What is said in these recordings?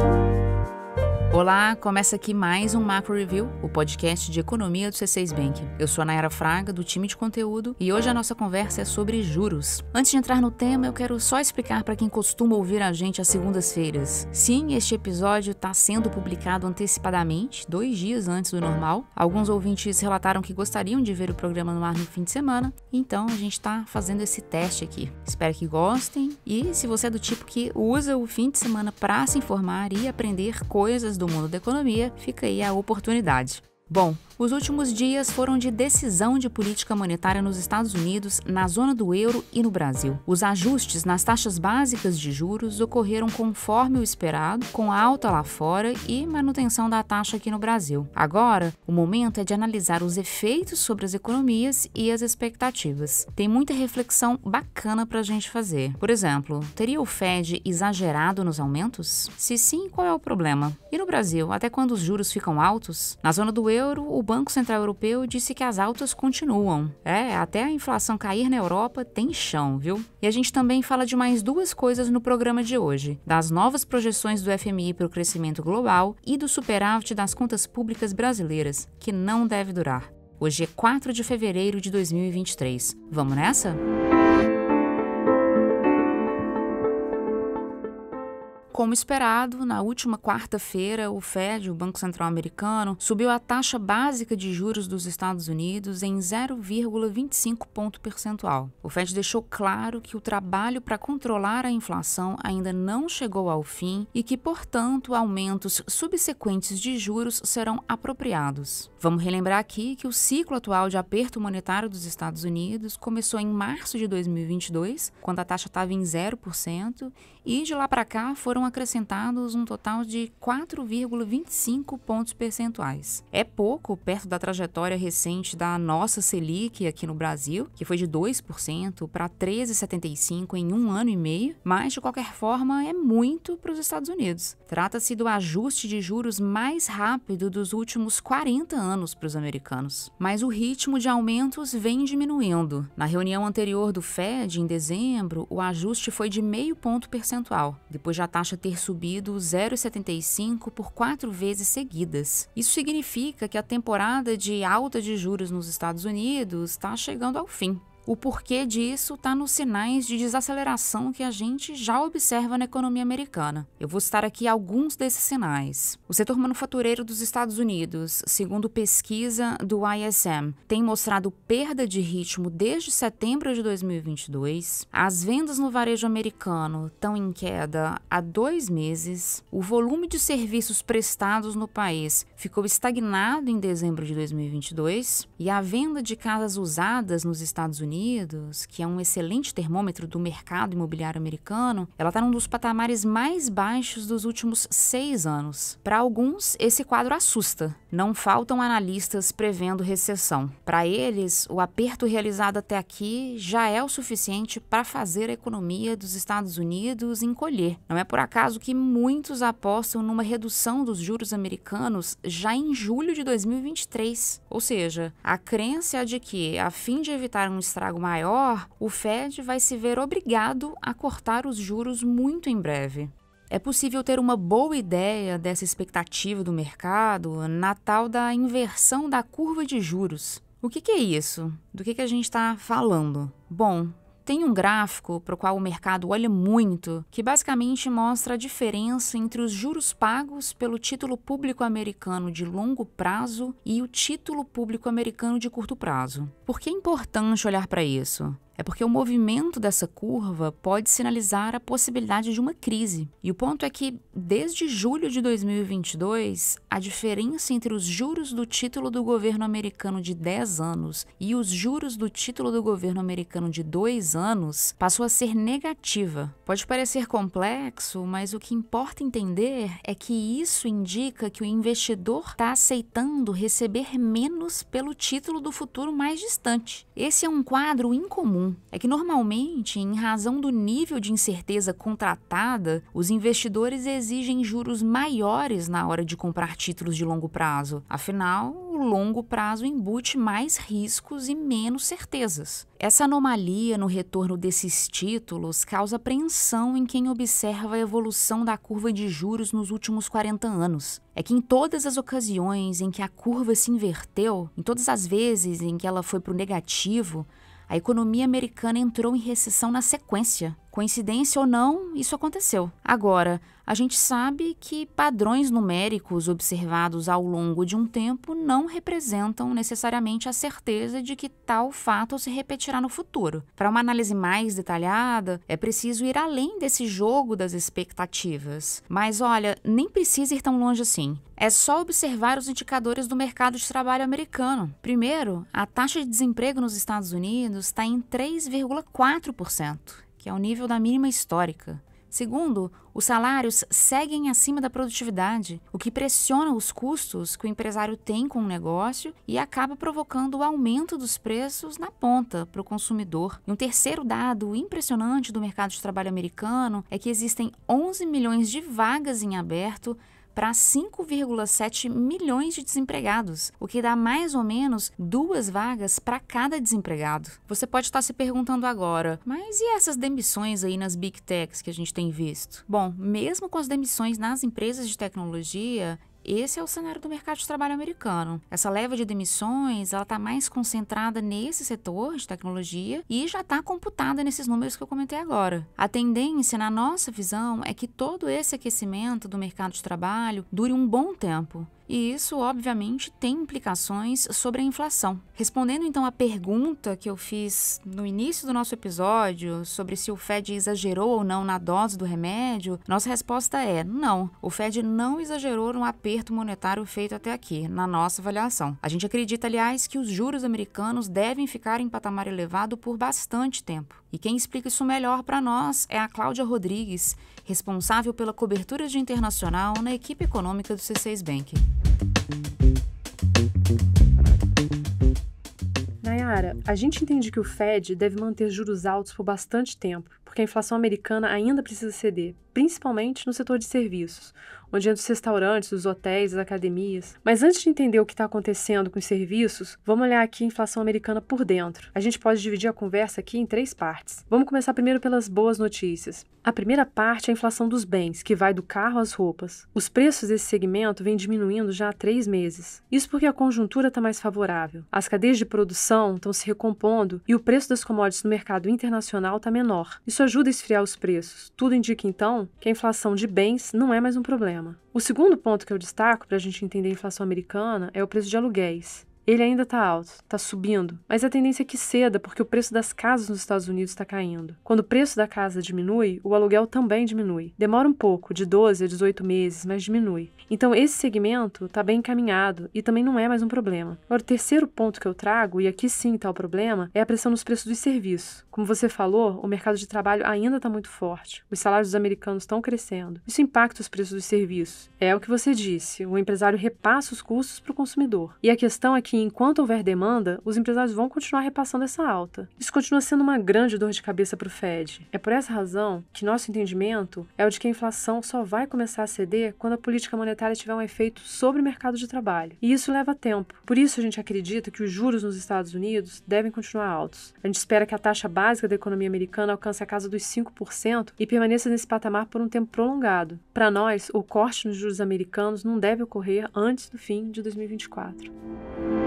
you Olá, começa aqui mais um Macro Review, o podcast de economia do C6 Bank. Eu sou a Nayara Fraga, do time de conteúdo, e hoje a nossa conversa é sobre juros. Antes de entrar no tema, eu quero só explicar para quem costuma ouvir a gente às segundas-feiras. Sim, este episódio está sendo publicado antecipadamente, dois dias antes do normal. Alguns ouvintes relataram que gostariam de ver o programa no ar no fim de semana, então a gente está fazendo esse teste aqui. Espero que gostem, e se você é do tipo que usa o fim de semana para se informar e aprender coisas do mundo da economia, fica aí a oportunidade. Bom, os últimos dias foram de decisão de política monetária nos Estados Unidos, na zona do euro e no Brasil. Os ajustes nas taxas básicas de juros ocorreram conforme o esperado, com alta lá fora e manutenção da taxa aqui no Brasil. Agora, o momento é de analisar os efeitos sobre as economias e as expectativas. Tem muita reflexão bacana para a gente fazer. Por exemplo, teria o Fed exagerado nos aumentos? Se sim, qual é o problema? E no Brasil, até quando os juros ficam altos? Na zona do euro, o Banco Central Europeu disse que as altas continuam. É, até a inflação cair na Europa tem chão, viu? E a gente também fala de mais duas coisas no programa de hoje: das novas projeções do FMI para o crescimento global e do superávit das contas públicas brasileiras, que não deve durar. Hoje é 4 de fevereiro de 2023. Vamos nessa? Como esperado, na última quarta-feira, o Fed, o Banco Central Americano, subiu a taxa básica de juros dos Estados Unidos em 0,25 ponto percentual. O Fed deixou claro que o trabalho para controlar a inflação ainda não chegou ao fim e que, portanto, aumentos subsequentes de juros serão apropriados. Vamos relembrar aqui que o ciclo atual de aperto monetário dos Estados Unidos começou em março de 2022, quando a taxa estava em 0%, e de lá para cá foram acrescentados um total de 4,25 pontos percentuais. É pouco perto da trajetória recente da nossa Selic aqui no Brasil, que foi de 2% para 13,75 em um ano e meio, mas de qualquer forma é muito para os Estados Unidos. Trata-se do ajuste de juros mais rápido dos últimos 40 anos para os americanos. Mas o ritmo de aumentos vem diminuindo. Na reunião anterior do Fed, em dezembro, o ajuste foi de meio ponto percentual. Depois já está taxa ter subido 0,75 por quatro vezes seguidas. Isso significa que a temporada de alta de juros nos Estados Unidos está chegando ao fim. O porquê disso está nos sinais de desaceleração que a gente já observa na economia americana. Eu vou citar aqui alguns desses sinais. O setor manufatureiro dos Estados Unidos, segundo pesquisa do ISM, tem mostrado perda de ritmo desde setembro de 2022. As vendas no varejo americano estão em queda há dois meses. O volume de serviços prestados no país ficou estagnado em dezembro de 2022 e a venda de casas usadas nos Estados Unidos Unidos, que é um excelente termômetro do mercado imobiliário americano, ela está num dos patamares mais baixos dos últimos seis anos. Para alguns, esse quadro assusta. Não faltam analistas prevendo recessão. Para eles, o aperto realizado até aqui já é o suficiente para fazer a economia dos Estados Unidos encolher. Não é por acaso que muitos apostam numa redução dos juros americanos já em julho de 2023. Ou seja, a crença é de que, a fim de evitar um estrago estrago maior, o Fed vai se ver obrigado a cortar os juros muito em breve. É possível ter uma boa ideia dessa expectativa do mercado na tal da inversão da curva de juros. O que, que é isso? Do que, que a gente está falando? Bom, tem um gráfico para o qual o mercado olha muito, que basicamente mostra a diferença entre os juros pagos pelo título público americano de longo prazo e o título público americano de curto prazo. Por que é importante olhar para isso? É porque o movimento dessa curva pode sinalizar a possibilidade de uma crise. E o ponto é que, desde julho de 2022, a diferença entre os juros do título do governo americano de 10 anos e os juros do título do governo americano de 2 anos passou a ser negativa. Pode parecer complexo, mas o que importa entender é que isso indica que o investidor está aceitando receber menos pelo título do futuro mais distante. Esse é um quadro incomum é que, normalmente, em razão do nível de incerteza contratada, os investidores exigem juros maiores na hora de comprar títulos de longo prazo. Afinal, o longo prazo embute mais riscos e menos certezas. Essa anomalia no retorno desses títulos causa apreensão em quem observa a evolução da curva de juros nos últimos 40 anos. É que em todas as ocasiões em que a curva se inverteu, em todas as vezes em que ela foi para o negativo, a economia americana entrou em recessão na sequência. Coincidência ou não, isso aconteceu. Agora, a gente sabe que padrões numéricos observados ao longo de um tempo não representam necessariamente a certeza de que tal fato se repetirá no futuro. Para uma análise mais detalhada, é preciso ir além desse jogo das expectativas. Mas olha, nem precisa ir tão longe assim. É só observar os indicadores do mercado de trabalho americano. Primeiro, a taxa de desemprego nos Estados Unidos está em 3,4% que é o nível da mínima histórica. Segundo, os salários seguem acima da produtividade, o que pressiona os custos que o empresário tem com o negócio e acaba provocando o aumento dos preços na ponta para o consumidor. E um terceiro dado impressionante do mercado de trabalho americano é que existem 11 milhões de vagas em aberto para 5,7 milhões de desempregados, o que dá mais ou menos duas vagas para cada desempregado. Você pode estar se perguntando agora, mas e essas demissões aí nas big techs que a gente tem visto? Bom, mesmo com as demissões nas empresas de tecnologia, esse é o cenário do mercado de trabalho americano. Essa leva de demissões, ela está mais concentrada nesse setor de tecnologia e já está computada nesses números que eu comentei agora. A tendência, na nossa visão, é que todo esse aquecimento do mercado de trabalho dure um bom tempo. E isso, obviamente, tem implicações sobre a inflação. Respondendo então à pergunta que eu fiz no início do nosso episódio sobre se o Fed exagerou ou não na dose do remédio, nossa resposta é não. O Fed não exagerou no apelo aperto monetário feito até aqui, na nossa avaliação. A gente acredita, aliás, que os juros americanos devem ficar em patamar elevado por bastante tempo. E quem explica isso melhor para nós é a Cláudia Rodrigues, responsável pela cobertura de internacional na equipe econômica do C6 Bank. Nayara, a gente entende que o Fed deve manter juros altos por bastante tempo, porque a inflação americana ainda precisa ceder, principalmente no setor de serviços, onde entra os restaurantes, os hotéis, as academias. Mas antes de entender o que está acontecendo com os serviços, vamos olhar aqui a inflação americana por dentro. A gente pode dividir a conversa aqui em três partes. Vamos começar primeiro pelas boas notícias. A primeira parte é a inflação dos bens, que vai do carro às roupas. Os preços desse segmento vêm diminuindo já há três meses. Isso porque a conjuntura está mais favorável. As cadeias de produção estão se recompondo e o preço das commodities no mercado internacional está menor. Isso ajuda a esfriar os preços. Tudo indica, então, que a inflação de bens não é mais um problema problema. O segundo ponto que eu destaco para a gente entender a inflação americana é o preço de aluguéis. Ele ainda está alto, está subindo, mas a tendência é que ceda porque o preço das casas nos Estados Unidos está caindo. Quando o preço da casa diminui, o aluguel também diminui. Demora um pouco, de 12 a 18 meses, mas diminui. Então esse segmento está bem encaminhado e também não é mais um problema. Agora, o terceiro ponto que eu trago, e aqui sim está o problema, é a pressão nos preços dos serviços. Como você falou, o mercado de trabalho ainda está muito forte, os salários dos americanos estão crescendo. Isso impacta os preços dos serviços. É o que você disse, o empresário repassa os custos para o consumidor. E a questão é que que, enquanto houver demanda, os empresários vão continuar repassando essa alta. Isso continua sendo uma grande dor de cabeça para o Fed. É por essa razão que nosso entendimento é o de que a inflação só vai começar a ceder quando a política monetária tiver um efeito sobre o mercado de trabalho. E isso leva tempo. Por isso, a gente acredita que os juros nos Estados Unidos devem continuar altos. A gente espera que a taxa básica da economia americana alcance a casa dos 5% e permaneça nesse patamar por um tempo prolongado. Para nós, o corte nos juros americanos não deve ocorrer antes do fim de 2024.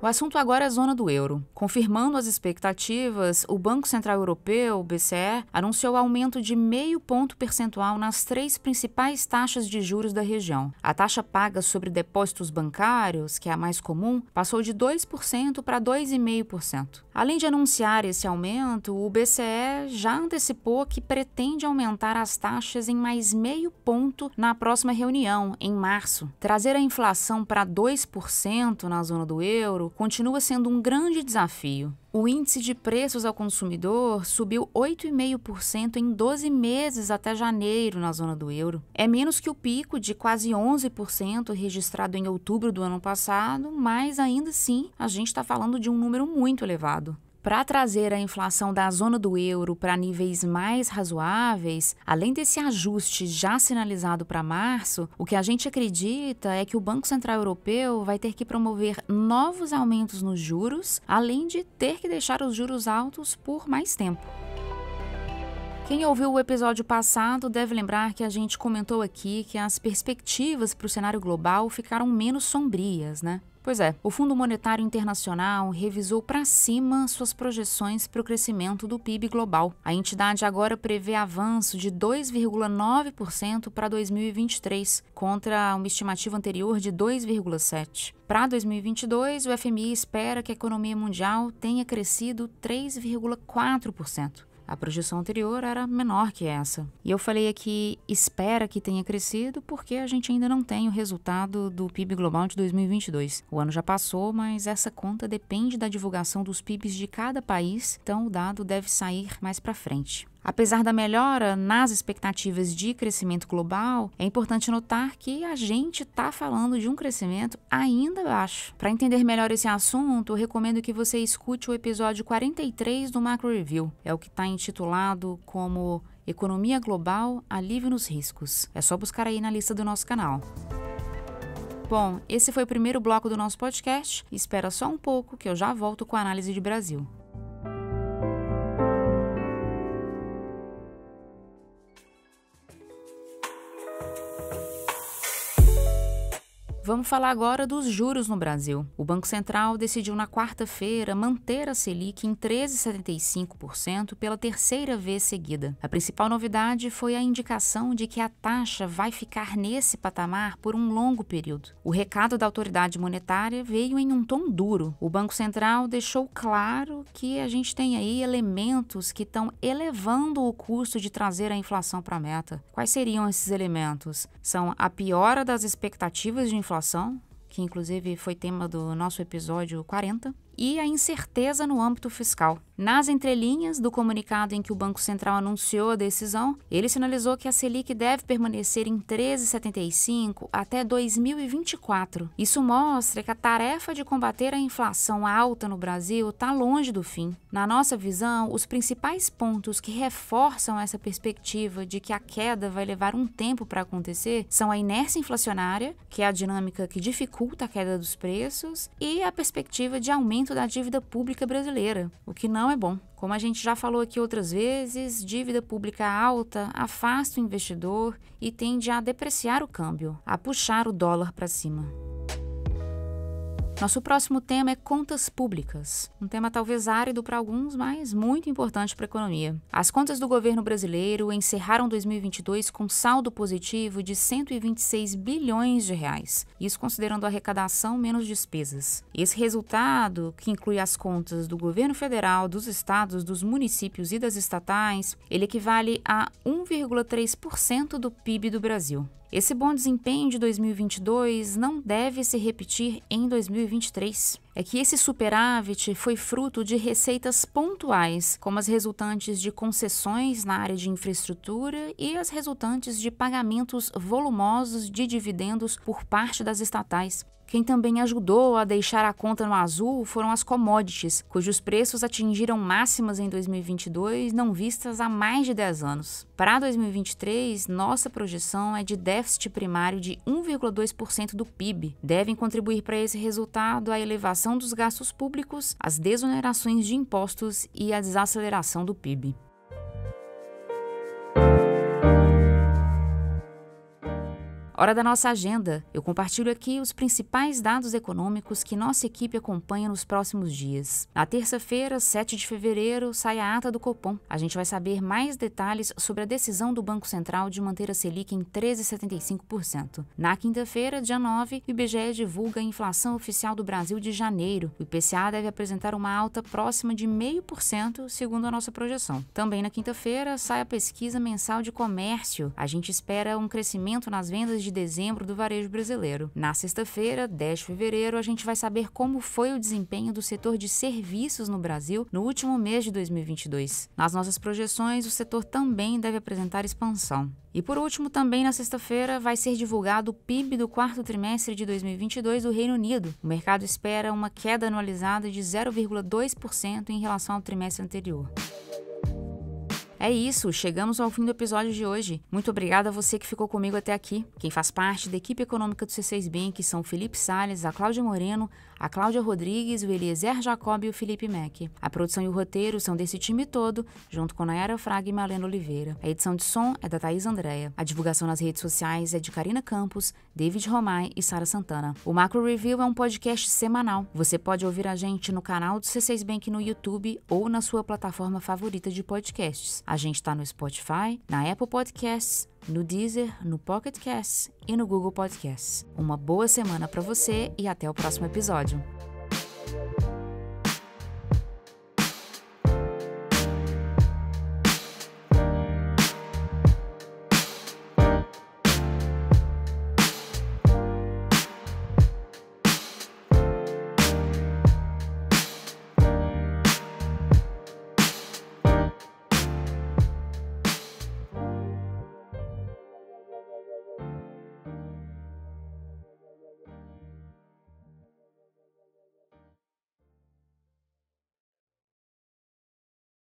O assunto agora é a zona do euro. Confirmando as expectativas, o Banco Central Europeu, BCE, anunciou aumento de meio ponto percentual nas três principais taxas de juros da região. A taxa paga sobre depósitos bancários, que é a mais comum, passou de 2% para 2,5%. Além de anunciar esse aumento, o BCE já antecipou que pretende aumentar as taxas em mais meio ponto na próxima reunião, em março. Trazer a inflação para 2% na zona do euro continua sendo um grande desafio. O índice de preços ao consumidor subiu 8,5% em 12 meses até janeiro na zona do euro. É menos que o pico de quase 11% registrado em outubro do ano passado, mas ainda assim a gente está falando de um número muito elevado. Para trazer a inflação da zona do euro para níveis mais razoáveis, além desse ajuste já sinalizado para março, o que a gente acredita é que o Banco Central Europeu vai ter que promover novos aumentos nos juros, além de ter que deixar os juros altos por mais tempo. Quem ouviu o episódio passado deve lembrar que a gente comentou aqui que as perspectivas para o cenário global ficaram menos sombrias, né? Pois é, o Fundo Monetário Internacional revisou para cima suas projeções para o crescimento do PIB global. A entidade agora prevê avanço de 2,9% para 2023, contra uma estimativa anterior de 2,7%. Para 2022, o FMI espera que a economia mundial tenha crescido 3,4%. A projeção anterior era menor que essa. E eu falei aqui, espera que tenha crescido, porque a gente ainda não tem o resultado do PIB global de 2022. O ano já passou, mas essa conta depende da divulgação dos PIBs de cada país, então o dado deve sair mais para frente. Apesar da melhora nas expectativas de crescimento global, é importante notar que a gente está falando de um crescimento ainda baixo. Para entender melhor esse assunto, recomendo que você escute o episódio 43 do Macro Review. É o que está intitulado como Economia Global, Alívio nos Riscos. É só buscar aí na lista do nosso canal. Bom, esse foi o primeiro bloco do nosso podcast. Espera só um pouco que eu já volto com a análise de Brasil. Vamos falar agora dos juros no Brasil. O Banco Central decidiu na quarta-feira manter a Selic em 13,75% pela terceira vez seguida. A principal novidade foi a indicação de que a taxa vai ficar nesse patamar por um longo período. O recado da autoridade monetária veio em um tom duro. O Banco Central deixou claro que a gente tem aí elementos que estão elevando o custo de trazer a inflação para a meta. Quais seriam esses elementos? São a piora das expectativas de inflação alimentação, que inclusive foi tema do nosso episódio 40, e a incerteza no âmbito fiscal. Nas entrelinhas do comunicado em que o Banco Central anunciou a decisão, ele sinalizou que a Selic deve permanecer em 13,75 até 2024. Isso mostra que a tarefa de combater a inflação alta no Brasil está longe do fim. Na nossa visão, os principais pontos que reforçam essa perspectiva de que a queda vai levar um tempo para acontecer são a inércia inflacionária, que é a dinâmica que dificulta a queda dos preços, e a perspectiva de aumento aumento da dívida pública brasileira, o que não é bom. Como a gente já falou aqui outras vezes, dívida pública alta afasta o investidor e tende a depreciar o câmbio, a puxar o dólar para cima. Nosso próximo tema é contas públicas. Um tema talvez árido para alguns, mas muito importante para a economia. As contas do governo brasileiro encerraram 2022 com saldo positivo de 126 bilhões de reais, isso considerando arrecadação menos despesas. Esse resultado, que inclui as contas do governo federal, dos estados, dos municípios e das estatais, ele equivale a 1 1,3% do PIB do Brasil. Esse bom desempenho de 2022 não deve se repetir em 2023. É que esse superávit foi fruto de receitas pontuais, como as resultantes de concessões na área de infraestrutura e as resultantes de pagamentos volumosos de dividendos por parte das estatais. Quem também ajudou a deixar a conta no azul foram as commodities, cujos preços atingiram máximas em 2022 não vistas há mais de 10 anos. Para 2023, nossa projeção é de déficit primário de 1,2% do PIB. Devem contribuir para esse resultado a elevação dos gastos públicos, as desonerações de impostos e a desaceleração do PIB. Hora da nossa agenda. Eu compartilho aqui os principais dados econômicos que nossa equipe acompanha nos próximos dias. Na terça-feira, 7 de fevereiro, sai a ata do Copom. A gente vai saber mais detalhes sobre a decisão do Banco Central de manter a Selic em 13,75%. Na quinta-feira, dia 9, o IBGE divulga a inflação oficial do Brasil de janeiro. O IPCA deve apresentar uma alta próxima de 0,5%, segundo a nossa projeção. Também na quinta-feira, sai a pesquisa mensal de comércio. A gente espera um crescimento nas vendas de de dezembro do varejo brasileiro. Na sexta-feira, 10 de fevereiro, a gente vai saber como foi o desempenho do setor de serviços no Brasil no último mês de 2022. Nas nossas projeções, o setor também deve apresentar expansão. E por último, também na sexta-feira, vai ser divulgado o PIB do quarto trimestre de 2022 do Reino Unido. O mercado espera uma queda anualizada de 0,2% em relação ao trimestre anterior. É isso, chegamos ao fim do episódio de hoje. Muito obrigada a você que ficou comigo até aqui. Quem faz parte da equipe econômica do C6 Bank são Felipe Sales, a Cláudia Moreno, a Cláudia Rodrigues, o Eliezer Jacob e o Felipe Mack. A produção e o roteiro são desse time todo, junto com Nayara Fraga e Malena Oliveira. A edição de som é da Thaís Andréa. A divulgação nas redes sociais é de Karina Campos, David Romai e Sara Santana. O Macro Review é um podcast semanal. Você pode ouvir a gente no canal do C6 Bank no YouTube ou na sua plataforma favorita de podcasts. A gente está no Spotify, na Apple Podcasts, no Deezer, no Pocket Casts e no Google Podcasts. Uma boa semana para você e até o próximo episódio.